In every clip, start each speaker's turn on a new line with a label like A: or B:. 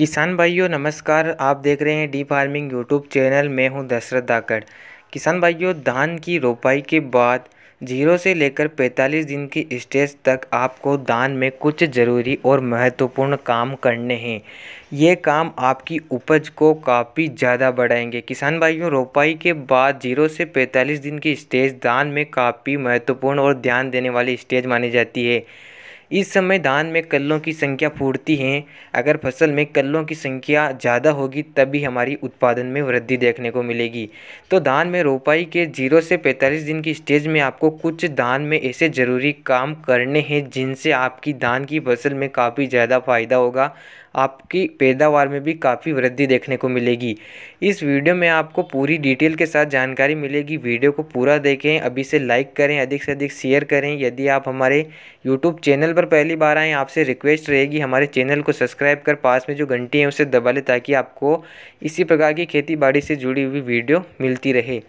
A: किसान भाइयों नमस्कार आप देख रहे हैं डी फार्मिंग यूट्यूब चैनल मैं हूं दशरथ दाकड़ किसान भाइयों धान की रोपाई के बाद जीरो से लेकर 45 दिन की स्टेज तक आपको दान में कुछ ज़रूरी और महत्वपूर्ण काम करने हैं ये काम आपकी उपज को काफ़ी ज़्यादा बढ़ाएंगे किसान भाइयों रोपाई के बाद जीरो से 45 दिन की स्टेज धान में काफ़ी महत्वपूर्ण और ध्यान देने वाली स्टेज मानी जाती है इस समय धान में कल्लों की संख्या फूटती है अगर फसल में कल्लों की संख्या ज़्यादा होगी तभी हमारी उत्पादन में वृद्धि देखने को मिलेगी तो धान में रोपाई के जीरो से पैंतालीस दिन की स्टेज में आपको कुछ धान में ऐसे ज़रूरी काम करने हैं जिनसे आपकी धान की फसल में काफ़ी ज़्यादा फ़ायदा होगा आपकी पैदावार में भी काफ़ी वृद्धि देखने को मिलेगी इस वीडियो में आपको पूरी डिटेल के साथ जानकारी मिलेगी वीडियो को पूरा देखें अभी से लाइक करें अधिक से अधिक शेयर करें यदि आप हमारे यूट्यूब चैनल पर पहली बार आएँ आपसे रिक्वेस्ट रहेगी हमारे चैनल को सब्सक्राइब कर पास में जो घंटी है उसे दबा लें ताकि आपको इसी प्रकार की खेती बाड़ी से जुड़ी हुई वीडियो मिलती रहे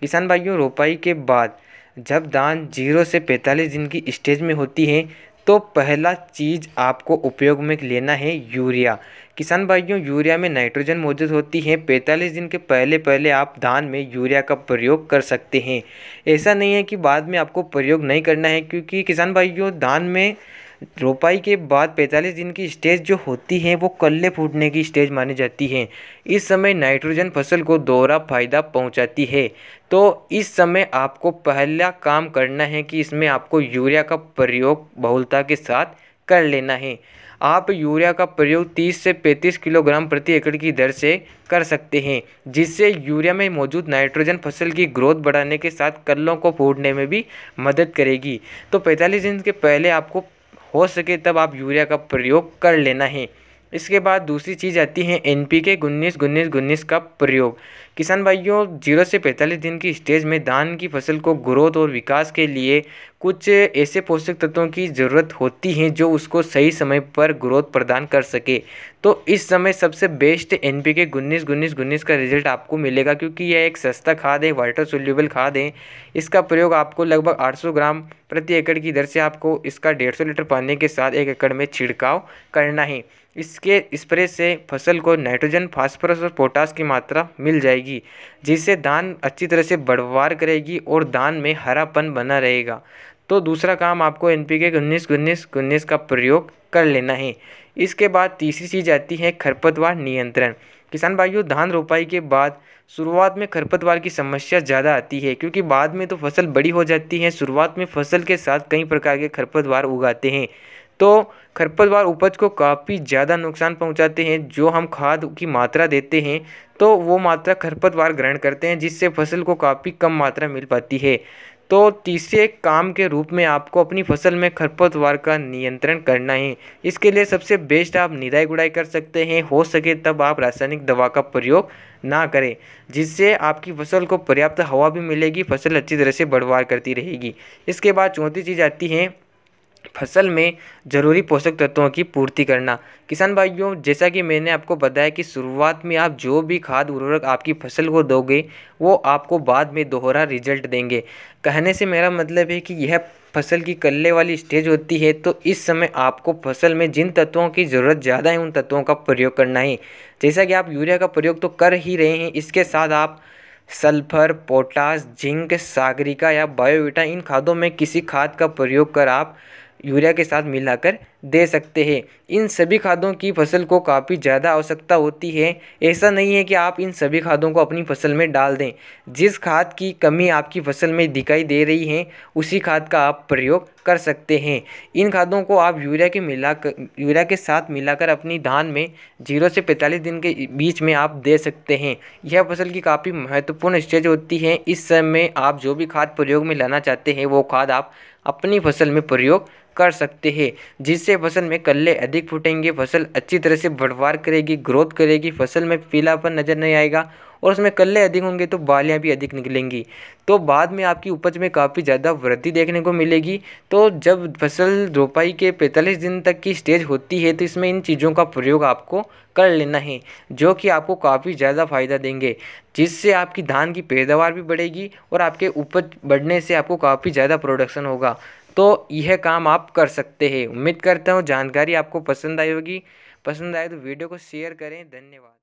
A: किसान भाइयों रोपाई के बाद जब धान जीरो से पैंतालीस दिन की स्टेज में होती है तो पहला चीज़ आपको उपयोग में लेना है यूरिया किसान भाइयों यूरिया में नाइट्रोजन मौजूद होती है पैंतालीस दिन के पहले पहले आप धान में यूरिया का प्रयोग कर सकते हैं ऐसा नहीं है कि बाद में आपको प्रयोग नहीं करना है क्योंकि किसान भाइयों धान में रोपाई के बाद पैंतालीस दिन की स्टेज जो होती है वो कल्ले फूटने की स्टेज मानी जाती है इस समय नाइट्रोजन फसल को दोहरा फायदा पहुंचाती है तो इस समय आपको पहला काम करना है कि इसमें आपको यूरिया का प्रयोग बहुलता के साथ कर लेना है आप यूरिया का प्रयोग 30 से 35 किलोग्राम प्रति एकड़ की दर से कर सकते हैं जिससे यूरिया में मौजूद नाइट्रोजन फसल की ग्रोथ बढ़ाने के साथ कल्लों को फूटने में भी मदद करेगी तो 45 दिन के पहले आपको हो सके तब आप यूरिया का प्रयोग कर लेना है इसके बाद दूसरी चीज़ आती है एन पी के उन्नीस उन्नीस उन्नीस का प्रयोग किसान भाइयों जीरो से पैंतालीस दिन की स्टेज में धान की फसल को ग्रोथ और विकास के लिए कुछ ऐसे पोषक तत्वों की ज़रूरत होती है जो उसको सही समय पर ग्रोथ प्रदान कर सके तो इस समय सबसे बेस्ट एन पी के उन्नीस उन्नीस उन्नीस का रिजल्ट आपको मिलेगा क्योंकि यह एक सस्ता खाद है वाटर सोल्यूबल खाद है इसका प्रयोग आपको लगभग 800 ग्राम प्रति एकड़ की दर से आपको इसका 150 लीटर पानी के साथ एक एकड़ में छिड़काव करना है इसके स्प्रे से फसल को नाइट्रोजन फास्फोरस और पोटास की मात्रा मिल जाएगी जिससे धान अच्छी तरह से बढ़वार करेगी और धान में हरापन बना रहेगा तो दूसरा काम आपको एन पी के उन्नीस उन्नीस उन्नीस का प्रयोग कर लेना है इसके बाद तीसरी चीज़ आती है खरपतवार नियंत्रण किसान भाइयों धान रोपाई के बाद शुरुआत में खरपतवार की समस्या ज़्यादा आती है क्योंकि बाद में तो फसल बड़ी हो जाती है शुरुआत में फसल के साथ कई प्रकार के खरपतवार उगाते हैं तो खरपतवार उपज को काफ़ी ज़्यादा नुकसान पहुंचाते हैं जो हम खाद की मात्रा देते हैं तो वो मात्रा खरपतवार ग्रहण करते हैं जिससे फसल को काफ़ी कम मात्रा मिल पाती है तो तीसरे काम के रूप में आपको अपनी फसल में खरपतवार का नियंत्रण करना है इसके लिए सबसे बेस्ट आप निदाई गुड़ाई कर सकते हैं हो सके तब आप रासायनिक दवा का प्रयोग ना करें जिससे आपकी फसल को पर्याप्त हवा भी मिलेगी फसल अच्छी तरह से बढ़वार करती रहेगी इसके बाद चौथी चीज़ आती है फसल में ज़रूरी पोषक तत्वों की पूर्ति करना किसान भाइयों जैसा कि मैंने आपको बताया कि शुरुआत में आप जो भी खाद उर्वरक आपकी फसल को दोगे वो आपको बाद में दोहरा रिजल्ट देंगे कहने से मेरा मतलब है कि यह फसल की कल्ले वाली स्टेज होती है तो इस समय आपको फसल में जिन तत्वों की ज़रूरत ज़्यादा है उन तत्वों का प्रयोग करना है जैसा कि आप यूरिया का प्रयोग तो कर ही रहे हैं इसके साथ आप सल्फर पोटास जिंक सागरिका या बायोविटा इन खादों में किसी खाद का प्रयोग कर आप यूरिया के साथ मिलाकर दे सकते हैं इन सभी खादों की फसल को काफ़ी ज़्यादा आवश्यकता होती है ऐसा नहीं है कि आप इन सभी खादों को अपनी फसल में डाल दें जिस खाद की कमी आपकी फसल में दिखाई दे रही है उसी खाद का आप प्रयोग कर सकते हैं इन खादों को आप यूरिया के मिलाकर यूरिया के साथ मिलाकर अपनी धान में जीरो से पैंतालीस दिन के बीच में आप दे सकते हैं यह फसल की काफ़ी महत्वपूर्ण स्टेज होती है इस समय आप जो भी खाद प्रयोग में लाना चाहते हैं वो खाद आप अपनी फसल में प्रयोग कर सकते हैं जिससे फसल में कल्ले अधिक फूटेंगे फसल अच्छी तरह से बढ़वार करेगी ग्रोथ करेगी फसल में पीलापन नज़र नहीं आएगा और उसमें कल्ले अधिक होंगे तो बालियाँ भी अधिक निकलेंगी तो बाद में आपकी उपज में काफ़ी ज़्यादा वृद्धि देखने को मिलेगी तो जब फसल रोपाई के पैंतालीस दिन तक की स्टेज होती है तो इसमें इन चीज़ों का प्रयोग आपको कर लेना है जो कि आपको काफ़ी ज़्यादा फ़ायदा देंगे जिससे आपकी धान की पैदावार भी बढ़ेगी और आपके उपज बढ़ने से आपको काफ़ी ज़्यादा प्रोडक्शन होगा तो यह काम आप कर सकते हैं उम्मीद करता हूँ जानकारी आपको पसंद आई होगी पसंद आए तो वीडियो को शेयर करें धन्यवाद